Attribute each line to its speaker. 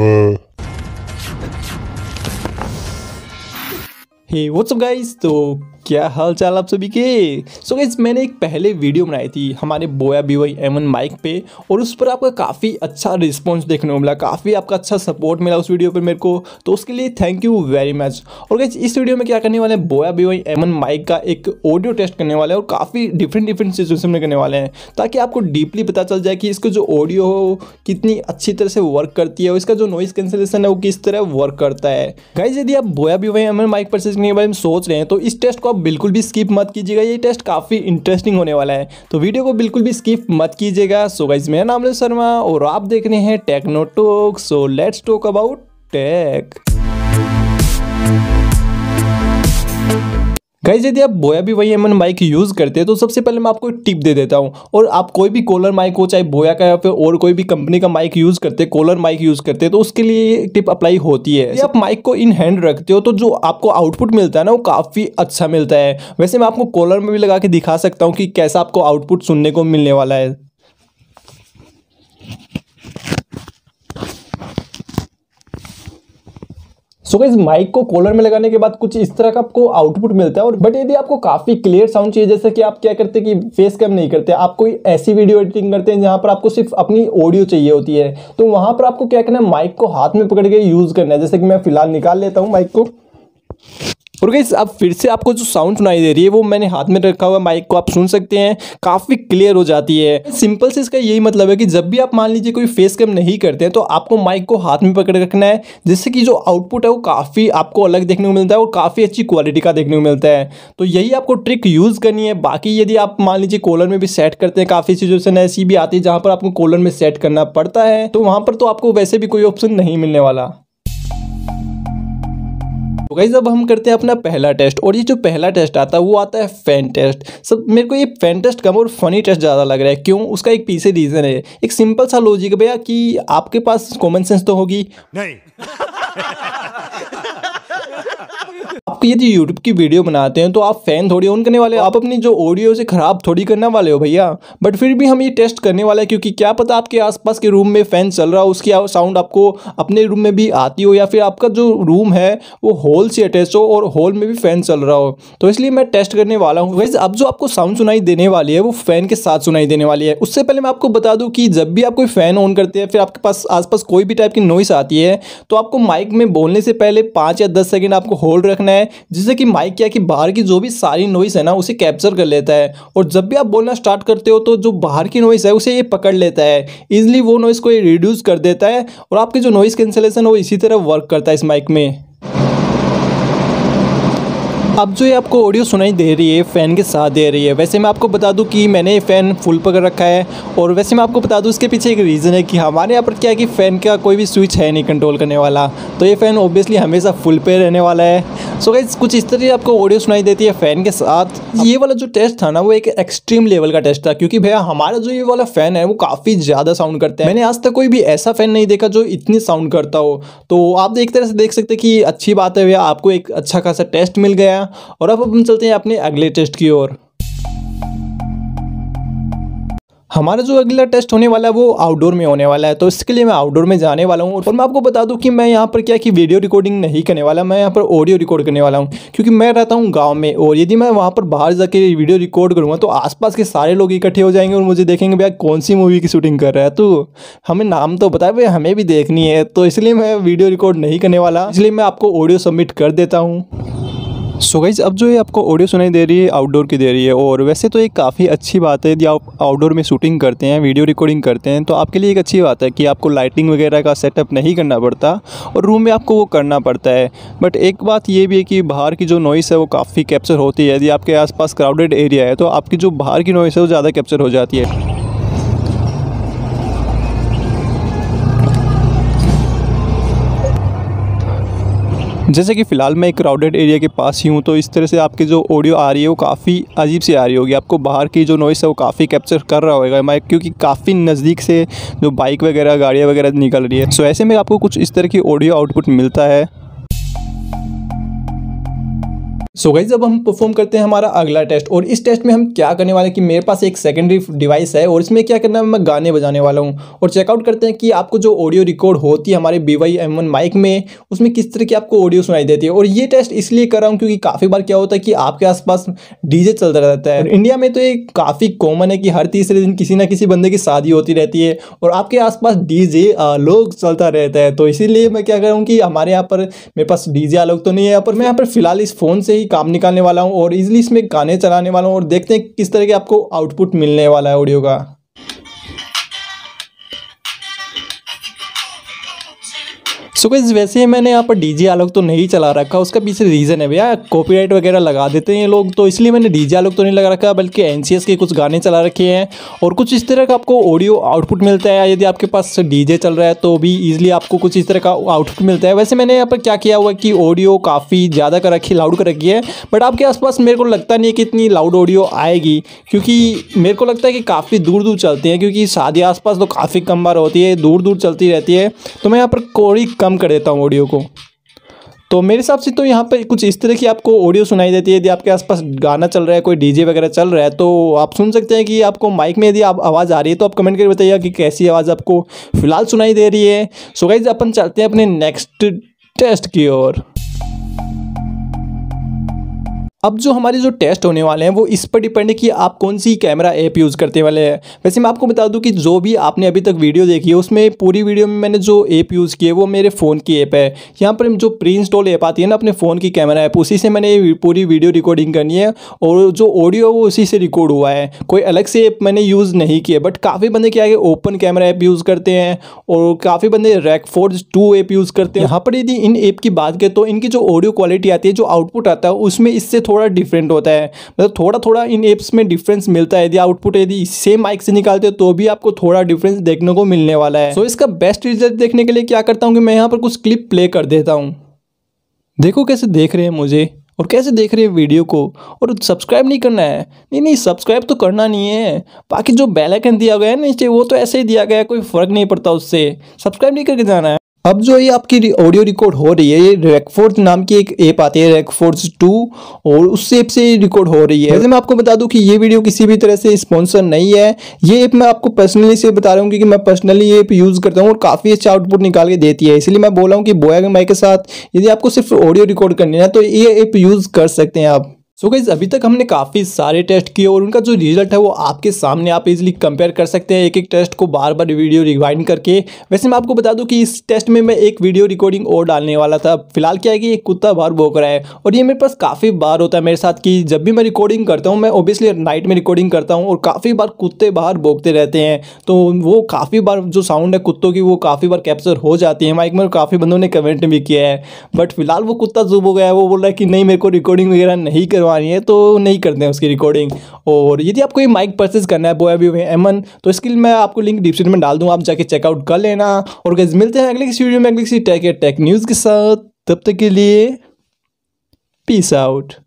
Speaker 1: Bruh. Hey, what's up guys? So क्या हाल चाल आप सभी के सो so मैंने एक पहले वीडियो बनाई थी हमारे बोया बी वाई एम माइक पे और उस पर आपका काफ़ी अच्छा रिस्पॉन्स देखने को मिला काफ़ी आपका अच्छा सपोर्ट मिला उस वीडियो पर मेरे को तो उसके लिए थैंक यू वेरी मच और गैस इस वीडियो में क्या करने वाले हैं बोया बी वाई एम माइक का एक ऑडियो टेस्ट करने वाले हैं और काफ़ी डिफरेंट डिफरेंट सिचुएशन में करने वाले हैं ताकि आपको डीपली पता चल जाए कि इसको जो ऑडियो हो कितनी अच्छी तरह से वर्क करती है और इसका जो नॉइस कैंसिलेशन है वो किस तरह वर्क करता है गाइज यदि आप Boya B Y M mic purchase करने के बारे में सोच रहे हैं तो इस टेस्ट को आप बिल्कुल भी स्किप मत कीजिएगा ये टेस्ट काफ़ी इंटरेस्टिंग होने वाला है तो वीडियो को बिल्कुल भी स्किप मत कीजिएगा सो गाइज मेरा नाम है शर्मा और आप देख रहे हैं Technotalk so let's talk about tech guys यदि आप बोया भी वही एम माइक यूज़ करते हैं तो सबसे पहले मैं आपको एक टिप दे देता हूँ और आप कोई भी कॉलर माइक हो चाहे बोया का या फिर और कोई भी कंपनी का माइक यूज़ करते हैं कॉलर माइक यूज़ करते तो उसके लिए ये टिप अप्लाई होती है यदि आप माइक को इन हैंड रखते हो तो जो आपको आउटपुट मिलता है ना वो काफ़ी अच्छा मिलता है वैसे मैं आपको कॉलर में भी लगा के दिखा सकता हूँ कि कैसा आपको आउटपुट सुनने को मिलने वाला है सो इस माइक को कॉलर में लगाने के बाद कुछ इस तरह का आपको आउटपुट मिलता है और बट यदि आपको काफी क्लियर साउंड चाहिए जैसे कि आप क्या करते हैं कि फेस कैम नहीं करते आप कोई ऐसी वीडियो एडिटिंग करते हैं जहाँ पर आपको सिर्फ अपनी ऑडियो चाहिए होती है तो वहाँ पर आपको क्या करना है माइक को हाथ में पकड़ के यूज़ करना है जैसे कि मैं फिलहाल निकाल लेता हूँ माइक को और गई अब फिर से आपको जो साउंड सुनाई दे रही है वो मैंने हाथ में रखा हुआ माइक को आप सुन सकते हैं काफ़ी क्लियर हो जाती है सिंपल से इसका यही मतलब है कि जब भी आप मान लीजिए कोई फेस कैम नहीं करते हैं तो आपको माइक को हाथ में पकड़ रखना है जिससे कि जो आउटपुट है वो काफ़ी आपको अलग देखने को मिलता है और काफ़ी अच्छी क्वालिटी का देखने को मिलता है तो यही आपको ट्रिक यूज़ करनी है बाकी यदि आप मान लीजिए कॉलर में भी सेट करते हैं काफ़ी सिचुएसन ऐसी भी आती है जहाँ पर आपको कॉलर में सेट करना पड़ता है तो वहाँ पर तो आपको वैसे भी कोई ऑप्शन नहीं मिलने वाला तो गाइज अब हम करते हैं अपना पहला टेस्ट और ये जो पहला टेस्ट आता है वो आता है फैन टेस्ट सब मेरे को ये फैन टेस्ट कम और फनी टेस्ट ज़्यादा लग रहा है क्यों उसका एक पीछे रीज़न है एक सिंपल सा लॉजिक भैया कि आपके पास कॉमन सेंस तो होगी नहीं आप यदि यूट्यूब की वीडियो बनाते हैं तो आप फैन थोड़ी ऑन करने वाले हो आप अपनी जो ऑडियो से ख़राब थोड़ी करने वाले हो भैया बट फिर भी हम ये टेस्ट करने वाले हैं क्योंकि क्या पता आपके आसपास के रूम में फ़ैन चल रहा हो उसकी साउंड आपको अपने रूम में भी आती हो या फिर आपका जो रूम है वो हॉल से अटैच हो और हॉल में भी फ़ैन चल रहा हो तो इसलिए मैं टेस्ट करने वाला हूँ वैसे अब जो आपको साउंड सुनाई देने वाली है वो फ़ैन के साथ सुनाई देने वाली है उससे पहले मैं आपको बता दूँ कि जब भी आप कोई फ़ैन ऑन करते हैं फिर आपके पास आस कोई भी टाइप की नॉइस आती है तो आपको माइक में बोलने से पहले पाँच या दस सेकेंड आपको होल्ड रखना है जिससे कि माइक क्या कि बाहर की जो भी सारी नॉइस है ना उसे कैप्चर कर लेता है और जब भी आप बोलना स्टार्ट करते हो तो जो बाहर की नॉइस है उसे ये पकड़ लेता है ईजिली वो नॉइस को ये रिड्यूस कर देता है और आपकी जो नॉइस कैंसलेशन है वो इसी तरह वर्क करता है इस माइक में अब जो ये आपको ऑडियो सुनाई दे रही है फ़ैन के साथ दे रही है वैसे मैं आपको बता दूं कि मैंने ये फ़ैन फुल पकड़ रखा है और वैसे मैं आपको बता दूं इसके पीछे एक रीज़न है कि हमारे यहाँ पर क्या है कि फ़ैन का कोई भी स्विच है नहीं कंट्रोल करने वाला तो ये फ़ैन ऑब्वियसली हमेशा फुल पे रहने वाला है सो गाइज कुछ इस तरह आपको ऑडियो सुनाई देती है फ़ैन के साथ ये वाला जो टेस्ट था ना वो एक एक्सट्रीम लेवल का टेस्ट था क्योंकि भैया हमारा जो ये वाला फ़ैन है वो काफ़ी ज़्यादा साउंड करता है मैंने आज तक कोई भी ऐसा फ़ैन नहीं देखा जो इतनी साउंड करता हो तो आप एक तरह से देख सकते कि अच्छी बात है भैया आपको एक अच्छा खासा टेस्ट मिल गया और अब हम चलते हैं अपने अगले टेस्ट की ओर हमारा जो अगला टेस्ट होने वाला है वो आउटडोर में होने वाला है तो इसके लिए मैं आउटडोर में जाने वाला हूँ और मैं आपको बता दूँ कि मैं यहाँ पर क्या कि वीडियो रिकॉर्डिंग नहीं करने वाला मैं यहाँ पर ऑडियो रिकॉर्ड करने वाला हूँ क्योंकि मैं रहता हूँ गांव में और यदि मैं वहाँ पर बाहर जाके वीडियो रिकॉर्ड करूँगा तो आस के सारे लोग इकट्ठे हो जाएंगे और मुझे देखेंगे भैया कौन सी मूवी की शूटिंग कर रहा है तो हमें नाम तो बताए भाई हमें भी देखनी है तो इसलिए मैं वीडियो रिकॉर्ड नहीं करने वाला इसलिए मैं आपको ऑडियो सबमिट कर देता हूँ सो so गाइज़ अब जो ये आपको ऑडियो सुनाई दे रही है आउटडोर की दे रही है और वैसे तो एक काफ़ी अच्छी बात है यदि आप आउटडोर में शूटिंग करते हैं वीडियो रिकॉर्डिंग करते हैं तो आपके लिए एक अच्छी बात है कि आपको लाइटिंग वगैरह का सेटअप नहीं करना पड़ता और रूम में आपको वो करना पड़ता है बट एक बात ये भी है कि बाहर की जो नॉइस है वो काफ़ी कैप्चर होती है यदि आपके आसपास क्राउडेड एरिया है तो आपकी जो बाहर की नॉइस है वो ज़्यादा कैप्चर हो जाती है जैसे कि फ़िलहाल मैं एक क्राउडेड एरिया के पास ही हूँ तो इस तरह से आपकी जो ऑडियो आ रही है वो काफ़ी अजीब सी आ रही होगी आपको बाहर की जो नॉइस है वो काफ़ी कैप्चर कर रहा होगा माइक क्योंकि काफ़ी नज़दीक से जो बाइक वगैरह गाड़ियाँ वगैरह निकल रही है सो ऐसे में आपको कुछ इस तरह की ऑडियो आउटपुट मिलता है सो so गाइज अब हम परफॉर्म करते हैं हमारा अगला टेस्ट और इस टेस्ट में हम क्या करने वाले हैं कि मेरे पास एक सेकेंडरी डिवाइस है और इसमें क्या करना है मैं गाने बजाने वाला हूँ और चेकआउट करते हैं कि आपको जो ऑडियो रिकॉर्ड होती है हमारे B Y M one mic में उसमें किस तरह की आपको ऑडियो सुनाई देती है और ये टेस्ट इसलिए कर रहा हूँ क्योंकि काफ़ी बार क्या होता है कि आपके आसपास डीजे चलता रहता है इंडिया में तो ये काफ़ी कॉमन है कि हर तीसरे दिन किसी ना किसी बंदे की शादी होती रहती है और आपके आसपास डीजे लोग चलता रहता है तो इसीलिए मैं क्या कर रहा हूँ कि हमारे यहाँ पर मेरे पास डीजे आलोक तो नहीं है पर मैं यहाँ पर फिलहाल इस फ़ोन से ही काम निकालने वाला हूँ और इजली इसमें गाने चलाने वाला हूँ और देखते हैं किस तरह के आपको आउटपुट मिलने वाला है ऑडियो का सो so गैस वैसे ही मैंने यहाँ पर डीजे आलोक तो नहीं चला रखा उसका पीछे रीज़न है भैया कॉपीराइट वगैरह लगा देते हैं ये लोग तो इसलिए मैंने डीजे आलोक तो नहीं लगा रखा बल्कि एन के कुछ गाने चला रखे हैं और कुछ इस तरह का आपको ऑडियो आउटपुट मिलता है यदि आपके पास डीजे चल रहा है तो भी ईजिली आपको कुछ इस तरह का आउटपुट मिलता है वैसे मैंने यहाँ पर क्या किया हुआ कि ऑडियो काफ़ी ज़्यादा कर रखी लाउड कर रखी है बट आपके आसपास मेरे को लगता नहीं है कि इतनी लाउड ऑडियो आएगी क्योंकि मेरे को लगता है कि काफ़ी दूर दूर चलते हैं क्योंकि शादी आसपास तो काफ़ी कम बार होती है दूर दूर चलती रहती है तो मैं यहाँ पर कोई कम कम कर देता हूँ ऑडियो को तो मेरे हिसाब से तो यहाँ पर कुछ इस तरह की आपको ऑडियो सुनाई देती है यदि आपके आसपास गाना चल रहा है कोई डीजे वगैरह चल रहा है तो आप सुन सकते हैं कि आपको माइक में यदि आप आवाज़ आ रही है तो आप कमेंट करके बताइएगा कि कैसी आवाज़ आपको फ़िलहाल सुनाई दे रही है सो गाइज अपन चलते हैं अपने नेक्स्ट टेस्ट की ओर अब जो हमारे जो टेस्ट होने वाले हैं वो इस पर डिपेंड है कि आप कौन सी कैमरा ऐप यूज़ करते वाले हैं वैसे मैं आपको बता दूं कि जो भी आपने अभी तक वीडियो देखी है उसमें पूरी वीडियो में मैंने जो ऐप यूज़ की है वो मेरे फ़ोन की ऐप है यहाँ पर जो प्री इंस्टॉल ऐप आती है ना अपने फ़ोन की कैमरा ऐप उसी से मैंने पूरी वीडियो रिकॉर्डिंग करनी है और जो ऑडियो है वो उसी से रिकॉर्ड हुआ है कोई अलग से ऐप मैंने यूज़ नहीं किया बट काफ़ी बंदे क्या है ओपन कैमरा ऐप यूज़ करते हैं और काफ़ी बंदे रैकफोर्ड टू ऐप यूज़ करते हैं यहाँ पर यदि इन ऐप की बात करें तो इनकी जो ऑडियो क्वालिटी आती है जो आउटपुट आता है उसमें इससे थोड़ा डिफरेंट होता है मतलब थोड़ा थोड़ा इन एप्स में डिफरेंस मिलता है यदि आउटपुट यदि सेम माइक से निकालते हो तो भी आपको थोड़ा डिफरेंस देखने को मिलने वाला है सो so, इसका बेस्ट रिजल्ट देखने के लिए क्या करता हूँ कि मैं यहाँ पर कुछ क्लिप प्ले कर देता हूँ देखो कैसे देख रहे हैं मुझे और कैसे देख रहे हैं वीडियो को और सब्सक्राइब नहीं करना है नहीं नहीं सब्सक्राइब तो करना नहीं है बाकी जो बेल आइकन दिया गया है नीचे वो तो ऐसे ही दिया गया है कोई फ़र्क नहीं पड़ता उससे सब्सक्राइब नहीं करके जाना है अब जो ये आपकी ऑडियो रिकॉर्ड हो रही है ये रेकफोर्स नाम की एक ऐप आती है रेकफोर्स टू और उस ऐप से ये रिकॉर्ड हो रही है वैसे मैं आपको बता दूं कि ये वीडियो किसी भी तरह से स्पॉन्सर नहीं है ये ऐप मैं आपको पर्सनली से बता रहा हूँ क्योंकि मैं पर्सनली ये ऐप यूज़ करता हूँ और काफ़ी अच्छा आउटपुट निकाल के देती है इसलिए मैं बोल रहा हूँ कि बोया माइक के साथ यदि आपको सिर्फ ऑडियो रिकॉर्ड करनी है तो ये ऐप यूज़ कर सकते हैं आप सो so गाइज अभी तक हमने काफ़ी सारे टेस्ट किए और उनका जो रिजल्ट है वो आपके सामने आप इजीली कंपेयर कर सकते हैं एक एक टेस्ट को बार बार वीडियो रिवाइंड करके वैसे मैं आपको बता दूं कि इस टेस्ट में मैं एक वीडियो रिकॉर्डिंग और डालने वाला था फिलहाल क्या है कि एक कुत्ता बाहर भोग रहा है और ये मेरे पास काफ़ी बार होता है मेरे साथ कि जब भी मैं रिकॉर्डिंग करता हूँ मैं ओबियसली नाइट में रिकॉर्डिंग करता हूँ और काफ़ी बार कुत्ते बाहर भोगते रहते हैं तो वो काफ़ी बार जो साउंड है कुत्तों की वो काफ़ी बार कैप्चर हो जाती है माइक में काफ़ी बंदों ने कमेंट भी किया है बट फिलहाल वो कुत्ता जो हो गया है वो बोल रहा है कि नहीं मेरे को रिकॉर्डिंग वगैरह नहीं करवा करवानी है तो नहीं करते हैं उसकी रिकॉर्डिंग और यदि आपको ये माइक परचेज करना है बोया भी एमन तो इसके लिए मैं आपको लिंक डिस्क्रिप्शन में डाल दूँ आप जाके चेकआउट कर लेना और कैसे मिलते हैं अगले किसी वीडियो में अगले किसी टेक टेक न्यूज़ के साथ तब तक के लिए पीस आउट